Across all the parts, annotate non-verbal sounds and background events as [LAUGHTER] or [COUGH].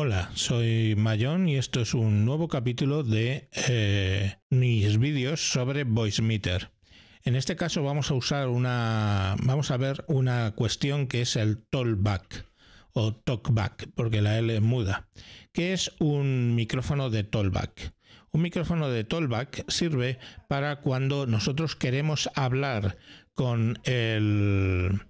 Hola, soy Mayón y esto es un nuevo capítulo de eh, mis vídeos sobre VoiceMeter. En este caso vamos a usar una, vamos a ver una cuestión que es el tollback o talkback, porque la L muda, que es un micrófono de tollback. Un micrófono de tollback sirve para cuando nosotros queremos hablar con el,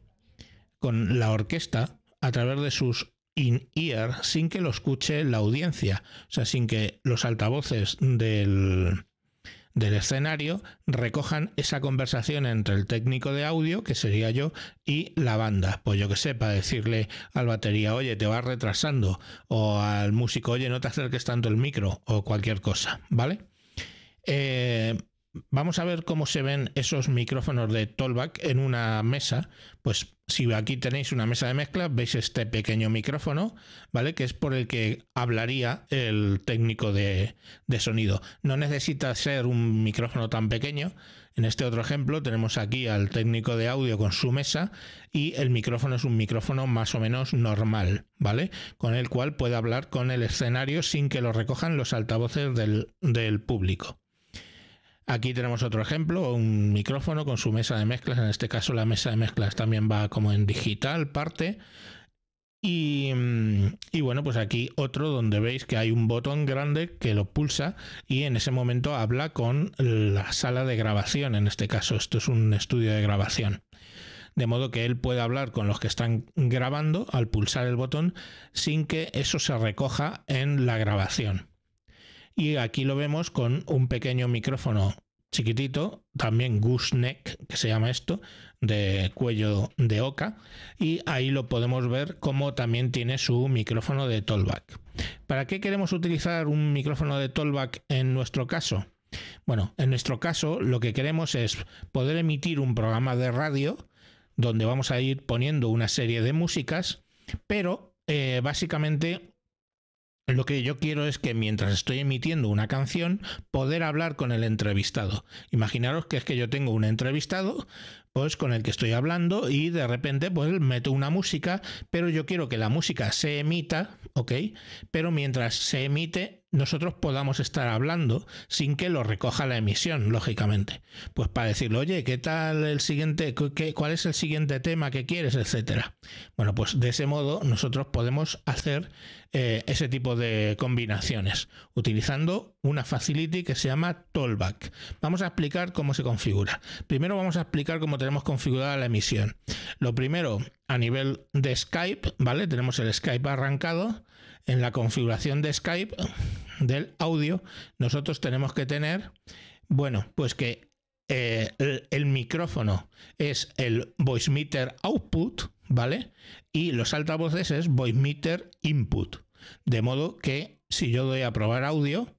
con la orquesta a través de sus in-ear sin que lo escuche la audiencia, o sea, sin que los altavoces del, del escenario recojan esa conversación entre el técnico de audio, que sería yo, y la banda. Pues yo que sepa, decirle al batería, oye, te vas retrasando, o al músico, oye, no te acerques tanto el micro, o cualquier cosa, ¿vale? Eh, Vamos a ver cómo se ven esos micrófonos de Tollback en una mesa. Pues si aquí tenéis una mesa de mezcla, veis este pequeño micrófono, ¿vale? Que es por el que hablaría el técnico de, sonido. No necesita ser un micrófono tan pequeño. En este otro ejemplo tenemos aquí al técnico de audio con su mesa y el micrófono es un micrófono más o menos normal, ¿vale? Con el cual puede hablar con el escenario sin que lo recojan los altavoces del público. Aquí tenemos otro ejemplo, un micrófono con su mesa de mezclas. En este caso la mesa de mezclas también va como en digital, parte. Mm, y, bueno, pues aquí otro donde veis que hay un botón grande que lo pulsa y en ese momento habla con la sala de grabación. En este caso, esto es un estudio de grabación. De modo que él puede hablar con los que están grabando al pulsar el botón sin que eso se recoja en la grabación. Y aquí lo vemos con un pequeño micrófono chiquitito, también Neck, que se llama esto, de cuello de oca, y ahí lo podemos ver como también tiene su micrófono de tollback. ¿Para qué queremos utilizar un micrófono de tollback en nuestro caso? Bueno, en nuestro caso lo que queremos es poder emitir un programa de radio donde vamos a ir poniendo una serie de músicas, pero eh, básicamente lo que yo quiero es que mientras estoy emitiendo una canción, poder hablar con el entrevistado. Imaginaros que es que yo tengo un entrevistado, pues, con el que estoy hablando y de repente pues meto una música, pero yo quiero que la música se emita, ¿ok? Pero mientras se emite nosotros podamos estar hablando sin que lo recoja la emisión, lógicamente. Pues para decirle, oye, ¿qué tal el siguiente, cuál es el siguiente tema que quieres, etcétera? Bueno, pues de ese modo nosotros podemos hacer eh, ese tipo de combinaciones utilizando una facility que se llama Tollback. Vamos a explicar cómo se configura. Primero vamos a explicar cómo tenemos configurada la emisión. Lo primero, a nivel de Skype, ¿vale? Tenemos el Skype arrancado. En la configuración de Skype del audio, nosotros tenemos que tener, bueno, pues que eh, el, micrófono es el VoiceMeter output, ¿vale? Y los altavoces es VoiceMeter input. De modo que si yo doy a probar audio,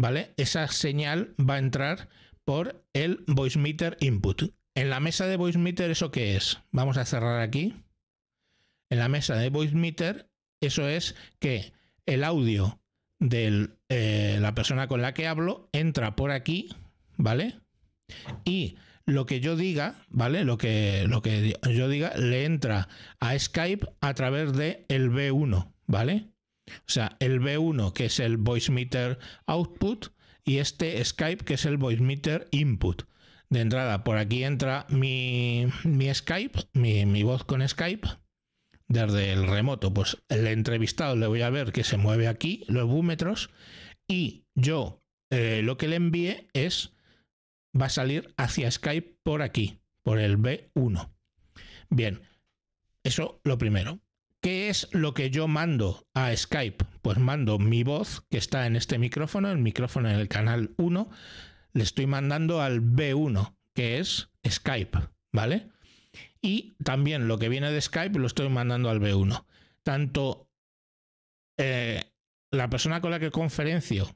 ¿vale? Esa señal va a entrar por el meter input. En la mesa de meter ¿eso qué es? Vamos a cerrar aquí. En la mesa de meter eso es que el audio de eh, la persona con la que hablo entra por aquí, ¿vale? Y lo que yo diga, ¿vale? Lo que, lo que yo diga le entra a Skype a través de el B1, ¿vale? O sea, el B1, que es el voice meter output, y este Skype, que es el voice meter input. De entrada, por aquí entra mi, Skype, mi, voz con Skype, desde el remoto. Pues el entrevistado le voy a ver que se mueve aquí, los búmetros, y yo eh, lo que le envíe es, va a salir hacia Skype por aquí, por el B1. Bien, eso lo primero. ¿Qué es lo que yo mando a Skype? Pues mando mi voz, que está en este micrófono, el micrófono en el canal 1, le estoy mandando al B1, que es Skype, ¿vale? Y también lo que viene de Skype lo estoy mandando al B1. Tanto eh, la persona con la que conferencio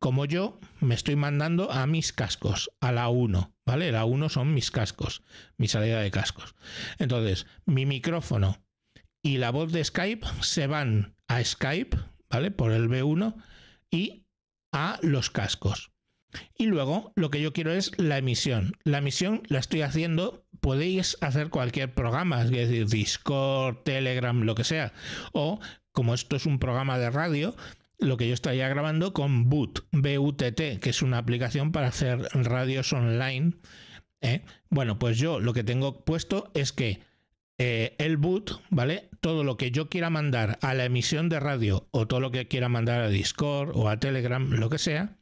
como yo me estoy mandando a mis cascos, a la 1, ¿vale? La 1 son mis cascos, mi salida de cascos. Entonces, mi micrófono y la voz de Skype se van a Skype, ¿vale? Por el B1 y a los cascos. Y luego lo que yo quiero es la emisión. La emisión la estoy haciendo, podéis hacer cualquier programa, es decir, Discord, Telegram, lo que sea. O, como esto es un programa de radio, lo que yo estaría grabando con Boot, B-U-T-T, que es una aplicación para hacer radios online. ¿eh? Bueno, pues yo lo que tengo puesto es que eh, el boot, ¿vale? Todo lo que yo quiera mandar a la emisión de radio o todo lo que quiera mandar a Discord o a Telegram, lo que sea,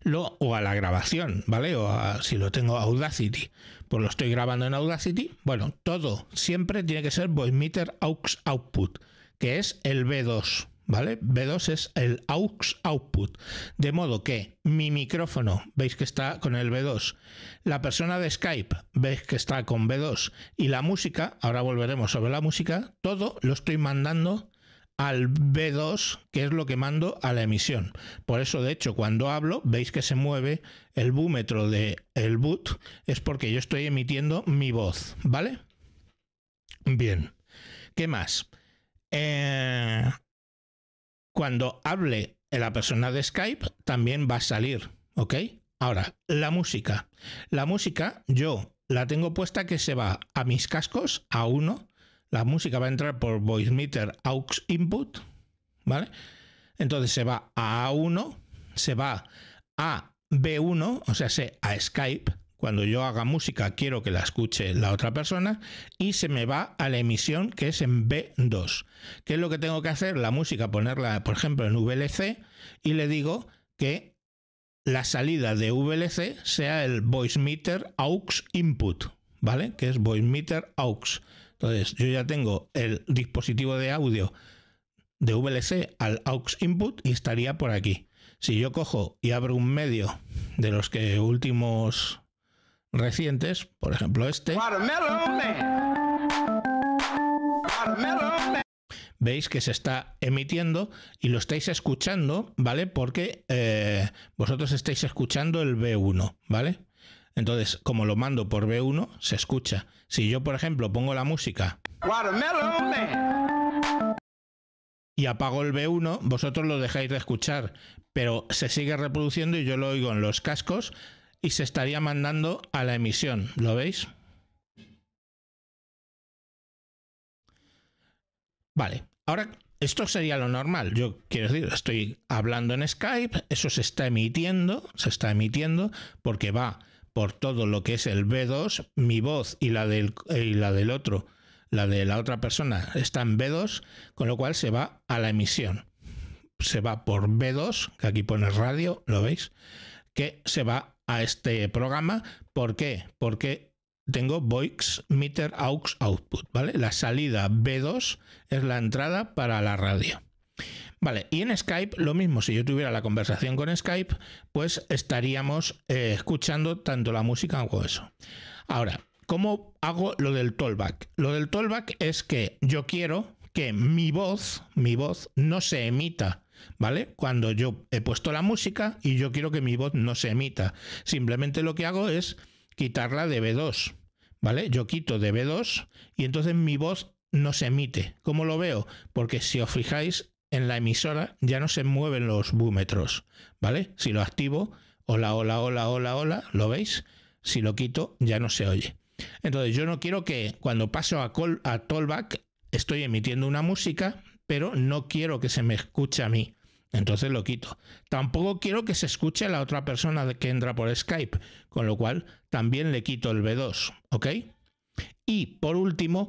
lo, o a la grabación, ¿vale? O a, si lo tengo Audacity, pues lo estoy grabando en Audacity. Bueno, todo siempre tiene que ser VoiceMeter AUX Output, que es el B2, ¿vale? B2 es el aux output, de modo que mi micrófono, veis que está con el B2, la persona de Skype, veis que está con B2, y la música, ahora volveremos sobre la música, todo lo estoy mandando al B2, que es lo que mando a la emisión. Por eso, de hecho, cuando hablo, veis que se mueve el búmetro de el boot, es porque yo estoy emitiendo mi voz, ¿vale? Bien. ¿Qué más? Eh, cuando hable la persona de Skype, también va a salir, ¿ok? Ahora, la música. La música yo la tengo puesta que se va a mis cascos, a uno. La música va a entrar por VoiceMeter AUX Input, ¿vale? Entonces se va a A1, se va a B1, o sea, se a Skype, cuando yo haga música quiero que la escuche la otra persona y se me va a la emisión que es en B2. ¿Qué es lo que tengo que hacer? La música ponerla, por ejemplo, en VLC y le digo que la salida de VLC sea el voice meter aux input, ¿vale? Que es voice meter aux. Entonces, yo ya tengo el dispositivo de audio de VLC al aux input y estaría por aquí. Si yo cojo y abro un medio de los que últimos recientes, por ejemplo este, veis que se está emitiendo y lo estáis escuchando, ¿vale? Porque eh, vosotros estáis escuchando el B1, ¿vale? Entonces, como lo mando por B1, se escucha. Si yo, por ejemplo, pongo la música y apago el B1, vosotros lo dejáis de escuchar, pero se sigue reproduciendo y yo lo oigo en los cascos y se estaría mandando a la emisión. ¿Lo veis? Vale, ahora esto sería lo normal. Yo quiero decir, estoy hablando en Skype, eso se está emitiendo, se está emitiendo porque va por todo lo que es el B2, mi voz y la del, y la del otro, la de la otra persona está en B2, con lo cual se va a la emisión. Se va por B2, que aquí pone radio, ¿lo veis? Que se va a este programa. ¿Por qué? Porque tengo Voix Meter Aux Output, ¿vale? La salida B2 es la entrada para la radio. Vale, y en Skype lo mismo, si yo tuviera la conversación con Skype, pues estaríamos eh, escuchando tanto la música como eso. Ahora, ¿cómo hago lo del tollback? Lo del tollback es que yo quiero que mi voz, mi voz no se emita ¿vale? Cuando yo he puesto la música y yo quiero que mi voz no se emita. Simplemente lo que hago es quitarla de B2, ¿vale? Yo quito de B2 y entonces mi voz no se emite. ¿Cómo lo veo? Porque si os fijáis en la emisora ya no se mueven los búmetros, ¿vale? Si lo activo, hola, hola, hola, hola, hola, ¿lo veis? Si lo quito, ya no se oye. Entonces yo no quiero que cuando paso a, call, a estoy emitiendo una música pero no quiero que se me escuche a mí. Entonces lo quito. Tampoco quiero que se escuche a la otra persona que entra por Skype, con lo cual también le quito el B2, ¿ok? Y por último,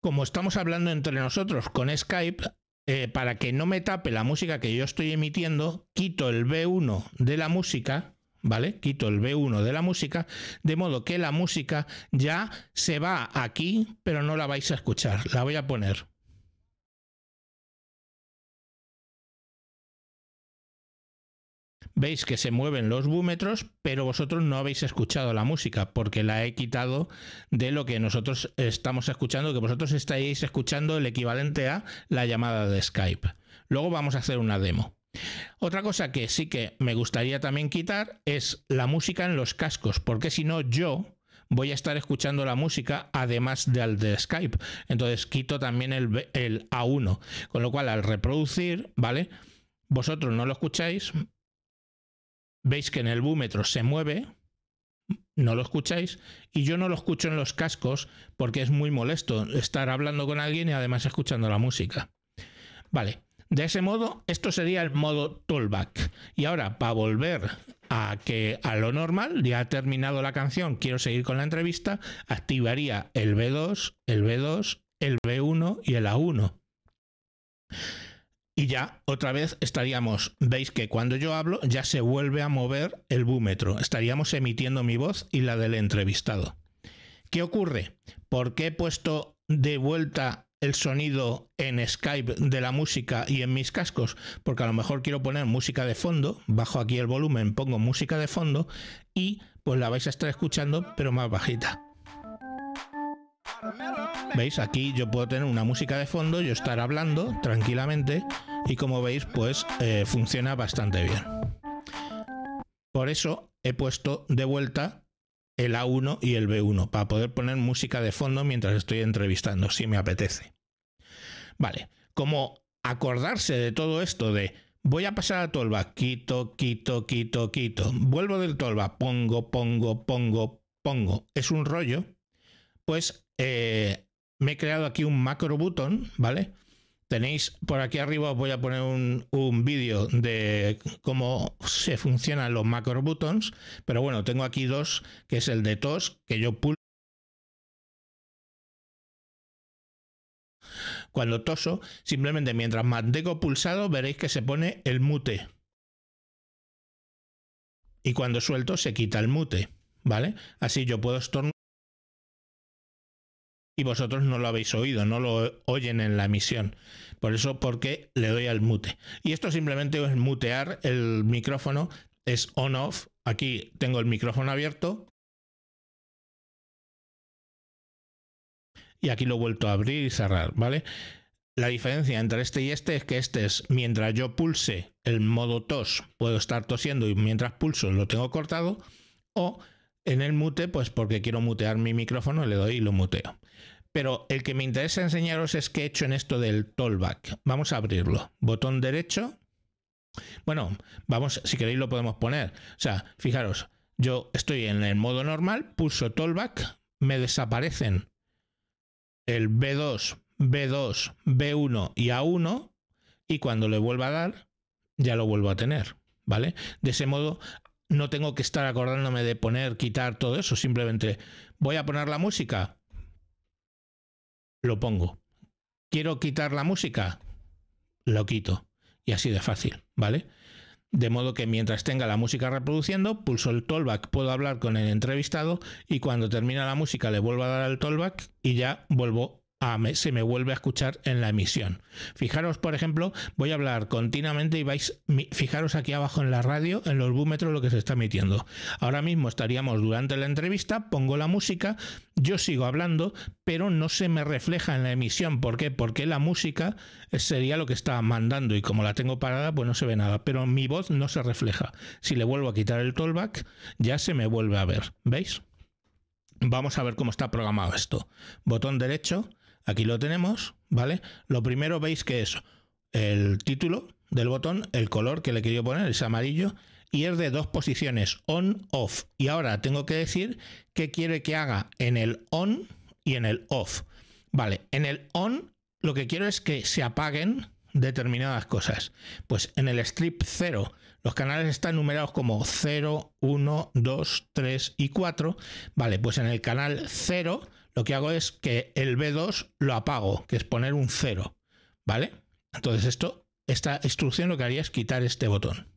como estamos hablando entre nosotros con Skype, eh, para que no me tape la música que yo estoy emitiendo, quito el B1 de la música, ¿vale? Quito el B1 de la música, de modo que la música ya se va aquí, pero no la vais a escuchar. La voy a poner. veis que se mueven los búmetros, pero vosotros no habéis escuchado la música porque la he quitado de lo que nosotros estamos escuchando, que vosotros estáis escuchando el equivalente a la llamada de Skype. Luego vamos a hacer una demo. Otra cosa que sí que me gustaría también quitar es la música en los cascos, porque si no yo voy a estar escuchando la música además del de Skype. Entonces quito también el, el A1, con lo cual al reproducir, ¿vale? Vosotros no lo escucháis, veis que en el búmetro se mueve, no lo escucháis y yo no lo escucho en los cascos porque es muy molesto estar hablando con alguien y además escuchando la música. Vale, de ese modo esto sería el modo tollback. Y ahora para volver a que a lo normal, ya ha terminado la canción, quiero seguir con la entrevista, activaría el B2, el B2, el B1 y el A1 y ya otra vez estaríamos, veis que cuando yo hablo ya se vuelve a mover el búmetro, estaríamos emitiendo mi voz y la del entrevistado. ¿Qué ocurre? ¿Por qué he puesto de vuelta el sonido en Skype de la música y en mis cascos? Porque a lo mejor quiero poner música de fondo, bajo aquí el volumen, pongo música de fondo y pues la vais a estar escuchando pero más bajita. ¿Veis? Aquí yo puedo tener una música de fondo, yo estar hablando tranquilamente y como veis, pues eh, funciona bastante bien. Por eso he puesto de vuelta el A1 y el B1 para poder poner música de fondo mientras estoy entrevistando, si me apetece. Vale, como acordarse de todo esto de voy a pasar a Tolva, quito, quito, quito, quito, vuelvo del Tolva, pongo, pongo, pongo, pongo, es un rollo, pues eh, me he creado aquí un macro button, ¿vale? Tenéis por aquí arriba, os voy a poner un, vídeo de cómo se funcionan los macro buttons, pero bueno, tengo aquí dos, que es el de tos, que yo pulso. Cuando toso, simplemente mientras mantengo pulsado, veréis que se pone el mute. Y cuando suelto, se quita el mute, ¿vale? Así yo puedo estornudar y vosotros no lo habéis oído, no lo oyen en la emisión. Por eso, porque le doy al mute. Y esto simplemente es mutear el micrófono, es on-off. Aquí tengo el micrófono abierto. Y aquí lo he vuelto a abrir y cerrar, ¿vale? La diferencia entre este y este es que este es mientras yo pulse el modo tos, puedo estar tosiendo y mientras pulso lo tengo cortado. O en el mute, pues porque quiero mutear mi micrófono, le doy y lo muteo. Pero el que me interesa enseñaros es que he hecho en esto del tollback. Vamos a abrirlo. Botón derecho. Bueno, vamos, si queréis lo podemos poner. O sea, fijaros, yo estoy en el modo normal, pulso tollback, me desaparecen el B2, B2, B1 y A1 y cuando le vuelva a dar ya lo vuelvo a tener, ¿vale? De ese modo no tengo que estar acordándome de poner, quitar todo eso, simplemente voy a poner la música, lo pongo. ¿Quiero quitar la música? Lo quito. Y así de fácil, ¿vale? De modo que mientras tenga la música reproduciendo, pulso el tollback, puedo hablar con el entrevistado y cuando termina la música le vuelvo a dar al tollback y ya vuelvo se me vuelve a escuchar en la emisión. Fijaros, por ejemplo, voy a hablar continuamente y vais, fijaros aquí abajo en la radio, en los búmetros, lo que se está emitiendo. Ahora mismo estaríamos durante la entrevista, pongo la música, yo sigo hablando, pero no se me refleja en la emisión. ¿Por qué? Porque la música sería lo que está mandando y como la tengo parada, pues no se ve nada, pero mi voz no se refleja. Si le vuelvo a quitar el tollback, ya se me vuelve a ver. ¿Veis? Vamos a ver cómo está programado esto. Botón derecho, Aquí lo tenemos, ¿vale? Lo primero veis que es el título del botón, el color que le quería poner es amarillo y es de dos posiciones, on, off. Y ahora tengo que decir qué quiere que haga en el on y en el off. Vale, en el on lo que quiero es que se apaguen determinadas cosas. Pues en el strip 0 los canales están numerados como 0, 1, 2, 3 y 4. Vale, pues en el canal 0 lo que hago es que el B2 lo apago, que es poner un 0, ¿vale? Entonces esto, esta instrucción lo que haría es quitar este botón.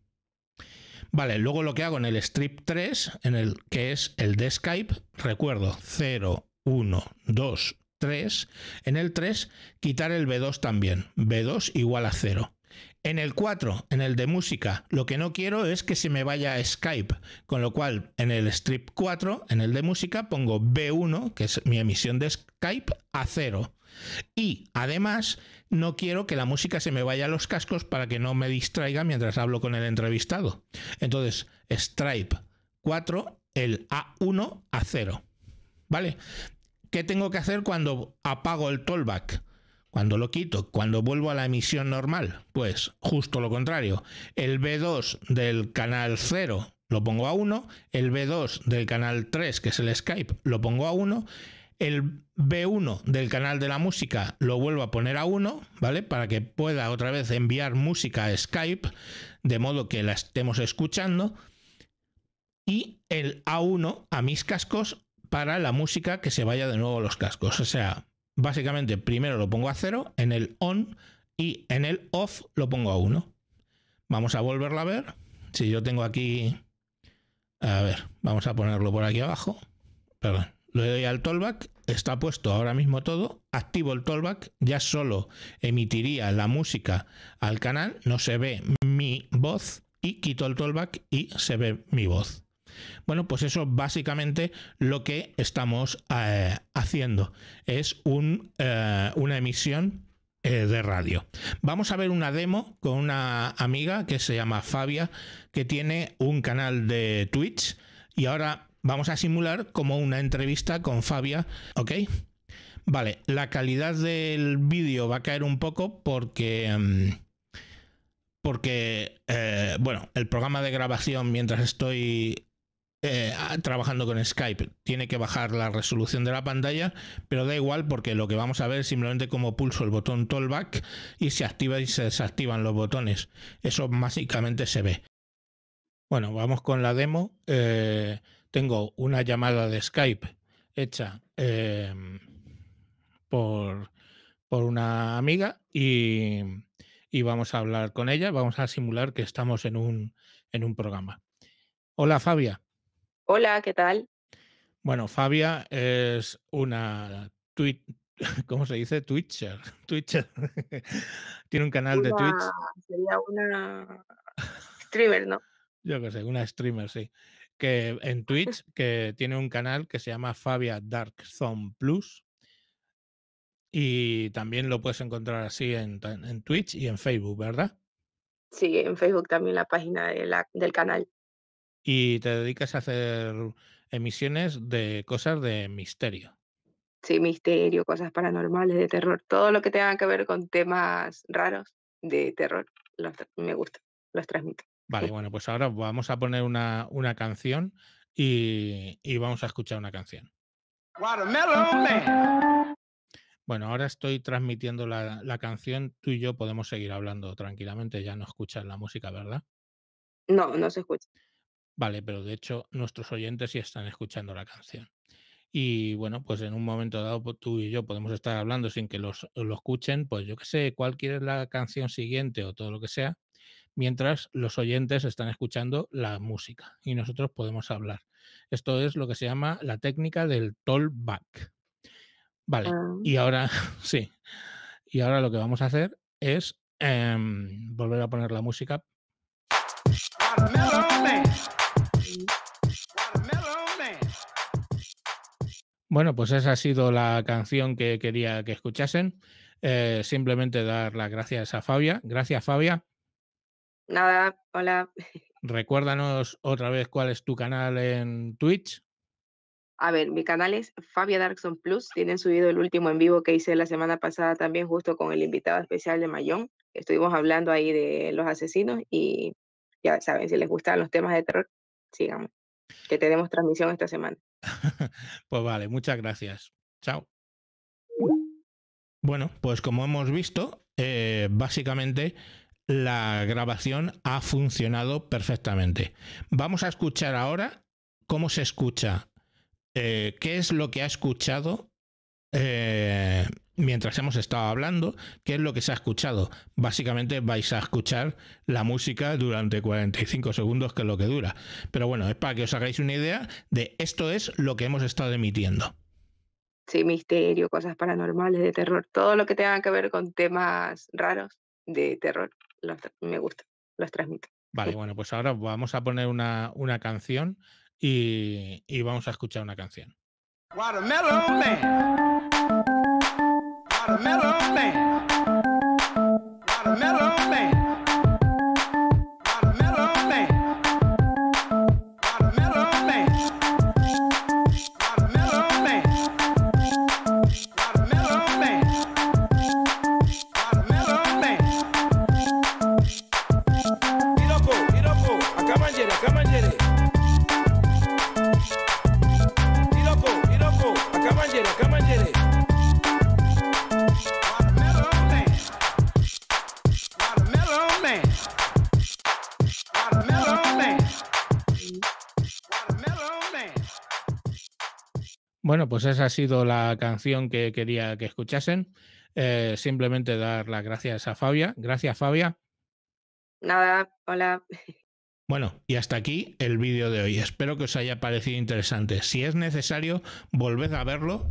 Vale, luego lo que hago en el strip 3, en el que es el de Skype, recuerdo 0, 1, 2, 3, en el 3 quitar el B2 también, B2 igual a 0. En el 4, en el de música, lo que no quiero es que se me vaya a Skype, con lo cual en el strip 4, en el de música, pongo B1, que es mi emisión de Skype, a 0. Y además, no quiero que la música se me vaya a los cascos para que no me distraiga mientras hablo con el entrevistado. Entonces, Stripe 4, el A1 a 0. ¿Vale? ¿Qué tengo que hacer cuando apago el tollback? Cuando lo quito, cuando vuelvo a la emisión normal, pues justo lo contrario. El B2 del canal 0 lo pongo a 1, el B2 del canal 3, que es el Skype, lo pongo a 1, el B1 del canal de la música lo vuelvo a poner a 1, ¿vale? Para que pueda otra vez enviar música a Skype, de modo que la estemos escuchando, y el A1 a mis cascos para la música que se vaya de nuevo a los cascos. O sea, básicamente primero lo pongo a 0 en el on y en el off lo pongo a 1. Vamos a volverlo a ver. Si yo tengo aquí, a ver, vamos a ponerlo por aquí abajo. Perdón, le doy al tollback, está puesto ahora mismo todo, activo el tollback, ya solo emitiría la música al canal, no se ve mi voz y quito el tollback y se ve mi voz. Bueno, pues eso básicamente lo que estamos eh, haciendo es eh, una emisión eh, de radio. Vamos a ver una demo con una amiga que se llama Fabia, que tiene un canal de Twitch y ahora vamos a simular como una entrevista con Fabia, ¿ok? Vale, la calidad del vídeo va a caer un poco porque... Mm, porque, bueno, el programa de grabación mientras estoy eh, trabajando con Skype. Tiene que bajar la resolución de la pantalla, pero da igual porque lo que vamos a ver es simplemente cómo pulso el botón Tollback y se activa y se desactivan los botones. Eso básicamente se ve. Bueno, vamos con la demo. Eh, tengo una llamada de Skype hecha eh, por, por una amiga y, y vamos a hablar con ella. Vamos a simular que estamos en un, en un programa. Hola, Fabia. Hola, ¿qué tal? Bueno, Fabia es una [LAUGHS] ¿cómo se dice? Twitcher. [LAUGHS] Twitcher. Tiene un canal de Twitch. Sería una streamer, ¿no? Yo qué sé, una streamer, sí. Que en Twitch, que tiene un canal que se llama Fabia Dark Zone Plus. Y también lo puedes encontrar así en, Twitch y en Facebook, ¿verdad? Sí, en Facebook también la página de la, del canal y te dedicas a hacer emisiones de cosas de misterio. Sí, misterio, cosas paranormales, de terror, todo lo que tenga que ver con temas raros de terror, me gusta, los transmito. Vale, bueno, pues ahora vamos a poner una, una canción y, vamos a escuchar una canción. Bueno, ahora estoy transmitiendo la, la canción, tú y yo podemos seguir hablando tranquilamente, ya no escuchas la música, ¿verdad? No, no se escucha. Vale, pero de hecho nuestros oyentes sí están escuchando la canción. Y bueno, pues en un momento dado pues tú y yo podemos estar hablando sin que los lo escuchen, pues yo qué sé, cuál quiere la canción siguiente o todo lo que sea, mientras los oyentes están escuchando la música y nosotros podemos hablar. Esto es lo que se llama la técnica del back Vale, ah. y ahora [LAUGHS] sí, y ahora lo que vamos a hacer es em, volver a poner la música. Bueno, pues esa ha sido la canción que quería que escuchasen. Eh, simplemente dar las gracias a Fabia. Gracias, Fabia. Nada, hola. [LAUGHS] Recuérdanos otra vez cuál es tu canal en Twitch. A ver, mi canal es Fabia Darkson Plus. Tienen subido el último en vivo que hice la semana pasada también justo con el invitado especial de Mayón. Estuvimos hablando ahí de los asesinos y ya saben, si les gustan los temas de terror, sigamos. Que tenemos transmisión esta semana. [LAUGHS] pues vale, muchas gracias. Chao. Bueno, pues como hemos visto, eh, básicamente la grabación ha funcionado perfectamente. Vamos a escuchar ahora cómo se escucha, eh, qué es lo que ha escuchado eh, mientras hemos estado hablando, qué es lo que se ha escuchado. Básicamente vais a escuchar la música durante 45 segundos, que es lo que dura. Pero bueno, es para que os hagáis una idea de esto es lo que hemos estado emitiendo. Sí, misterio, cosas paranormales, de terror, todo lo que tenga que ver con temas raros de terror, me gusta, los transmito. Vale, bueno, pues ahora vamos a poner una, canción y, y vamos a escuchar una canción. Watermelon Not a mellow man. Not a mellow man. Bueno, pues esa ha sido la canción que quería que escuchasen. Eh, simplemente dar las gracias a Fabia. Gracias, Fabia. Nada, hola. [LAUGHS] Bueno, y hasta aquí el vídeo de hoy. Espero que os haya parecido interesante. Si es necesario, volved a verlo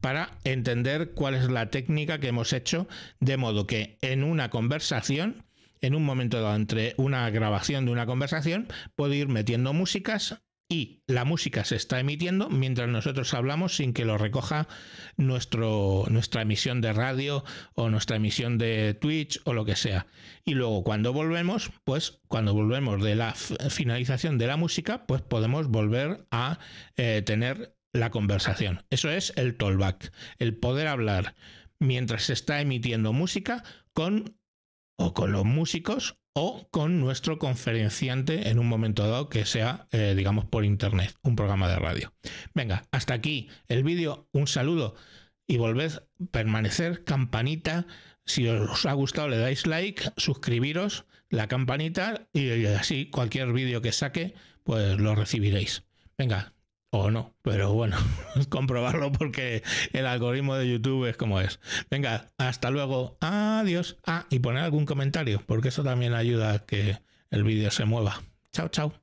para entender cuál es la técnica que hemos hecho, de modo que en una conversación, en un momento dado, entre una grabación de una conversación, puedo ir metiendo músicas y la música se está emitiendo mientras nosotros hablamos sin que lo recoja nuestro, nuestra emisión de radio o nuestra emisión de Twitch o lo que sea. Y luego cuando volvemos, pues cuando volvemos de la finalización de la música, pues podemos volver a eh, tener la conversación. Eso es el tollback, el poder hablar mientras se está emitiendo música con o con los músicos o con nuestro conferenciante en un momento dado que sea, eh, digamos, por internet, un programa de radio. Venga, hasta aquí el vídeo, un saludo y volved permanecer, campanita, si os ha gustado le dais like, suscribiros, la campanita y así cualquier vídeo que saque, pues lo recibiréis. Venga, o no, pero bueno, [LAUGHS] comprobarlo porque el algoritmo de YouTube es como es. Venga, hasta luego, adiós. Ah, y poner algún comentario, porque eso también ayuda a que el vídeo se mueva. Chao, chao.